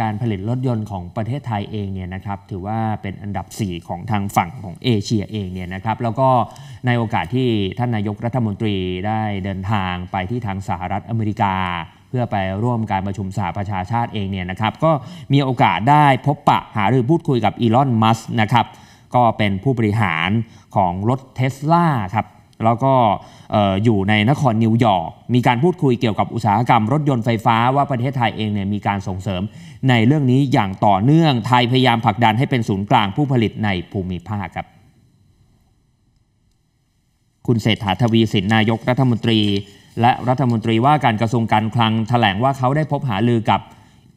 การผลิตรถยนต์ของประเทศไทยเองเนี่ยนะครับถือว่าเป็นอันดับ 4 ของทางฝั่งของเอเชียเองเนี่ยนะครับแล้วก็ในโอกาสที่ท่านนายกรัฐมนตรีได้เดินทางไปที่ทางสหรัฐอเมริกา เพื่อไปร่วมการประชุมสหประชาชาติเองเนี่ยนะครับ ก็มีโอกาสได้พบปะหารือพูดคุยกับอีลอนมัสนะครับก็เป็นผู้บริหารของรถเทสลาครับแล้วก็อยู่ในนครนิวยอร์ก มีการพูดคุยเกี่ยวกับอุตสาหกรรมรถยนต์ไฟฟ้าว่าประเทศไทยเองเนี่ยมีการส่งเสริม ในเรื่องนี้อย่างต่อเนื่องไทยพยายามผลักดันให้เป็นศูนย์กลางผู้ผลิตในภูมิภาคครับ คุณเศรษฐาทวีสินนายกรัฐมนตรี และรัฐมนตรีว่าการกระทรวงการคลังถแถลงว่าเขาได้พบหาลือกับ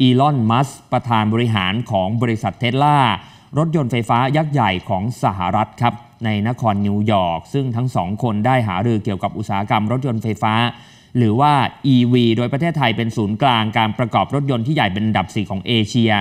อีลอนมัสประธานบริหารของบริษัทเทสลารถยนต์ไฟฟ้ายักษ์ใหญ่ของสหรัฐครับ ในนครนิวยอร์กซึ่งทั้งสองคนได้หารือเกี่ยวกับอุตสาหกรรมรถยนต์ไฟฟ้า หรือว่า EV โดยประเทศไทยเป็นศูนย์กลางการประกอบรถยนต์ที่ใหญ่เป็นอันดับ4ของเอเชีย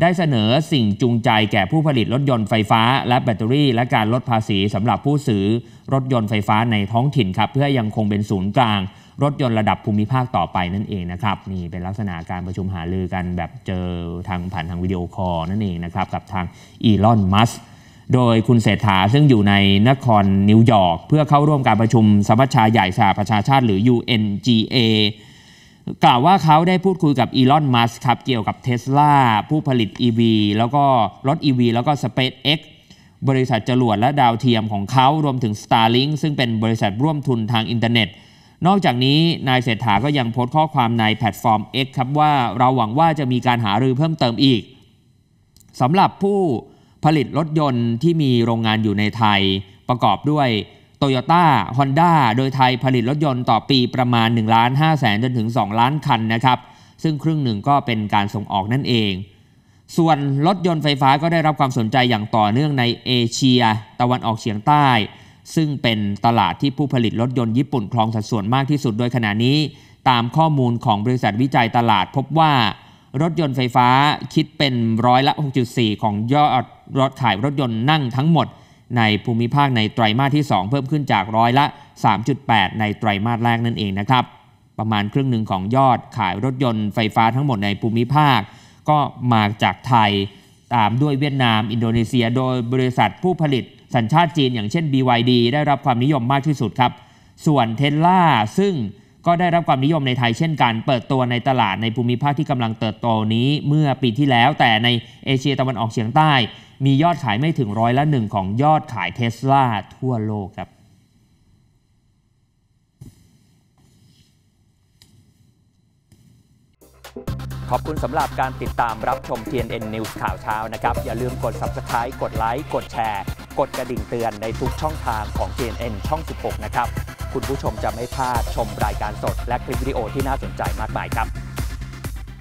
ได้เสนอสิ่งจูงใจแก่ผู้ผลิตรถยนต์ไฟฟ้า และแบตเตอรี่ และการลดภาษีสำหรับผู้ซื้อรถยนต์ไฟฟ้าในท้องถิ่นครับเพื่อยังคงเป็นศูนย์กลางรถยนต์ระดับภูมิภาคต่อไปนั่นเองนะครับนี่เป็นลักษณะการประชุมหารือกันแบบเจอทางผ่านทางวิดีโอคอลนั่นเองนะครับกับทางอีลอนมัสโดยคุณเศรษฐาซึ่งอยู่ในนครนิวยอร์ก เพื่อเข้าร่วมการประชุมสมัชชาใหญ่สหประชาชาติ หรือ UNGA กล่าวว่าเขาได้พูดคุยกับอีลอนมัสครับเกี่ยวกับเทสลาผู้ผลิต EV แล้วก็รถ EV แล้วก็ SpaceX บริษัทจรวดและดาวเทียมของเขารวมถึง Starlink ซึ่งเป็นบริษัทร่วมทุนทางอินเทอร์เน็ต นอกจากนี้นายเศรษฐาก็ยังโพสต์ข้อความในแพลตฟอร์ม X ครับว่าเราหวังว่าจะมีการหารือเพิ่มเติมอีกสำหรับผู้ผลิตรถยนต์ที่มีโรงงานอยู่ในไทย ประกอบด้วยโตโยต้า ฮอนด้าโดยไทยผลิตรถยนต์ต่อปีประมาณ1ล้าน5แสนจนถึง2ล้านคันนะครับ ซึ่งครึ่งหนึ่งก็เป็นการส่งออกนั่นเอง ส่วนรถยนต์ไฟฟ้าก็ได้รับความสนใจอย่างต่อเนื่องในเอเชียตะวันออกเฉียงใต้ ซึ่งเป็นตลาดที่ผู้ผลิตรถยนต์ญี่ปุ่นครองสัดส่วนมากที่สุดโดยขณะนี้ ตามข้อมูลของบริษัทวิจัยตลาดพบว่า รถยนต์ไฟฟ้าคิดเป็นร้อยละ6.4ของยอดรถขายรถยนต์นั่งทั้งหมดในภูมิภาคในไตรมาสที่ 2 เพิ่มขึ้นจากร้อยละ 3.8 ในไตรมาสแรกนั่นเองนะครับ ประมาณครึ่งหนึ่งของยอดขายรถยนต์ไฟฟ้าทั้งหมดในภูมิภาค ก็มาจากไทย ตามด้วยเวียดนาม อินโดนีเซีย โดยบริษัทผู้ผลิตสัญชาติจีนอย่างเช่น BYD ได้รับความนิยมมากที่สุดครับส่วนเทสลาซึ่งก็ได้รับความนิยมในไทยเช่นกันเปิดตัวในตลาดในภูมิภาคที่กำลังเติบโตนี้เมื่อปีที่แล้วแต่ในเอเชียตะวันออกเฉียงใต้ มียอดขายไม่ถึงร้อยละหนึ่งของยอดขายเทสลาทั่วโลกครับ ขอบคุณสำหรับการติดตามรับชม TNN News ข่าวเช้านะครับ อย่าลืมกด Subscribe กดไลค์กดแชร์ กดกระดิ่งเตือนในทุกช่องทางของ TNN ช่อง 16 นะครับคุณผู้ชมจะไม่พลาดชมรายการสด และคลิปวิดีโอที่น่าสนใจมากมายครับ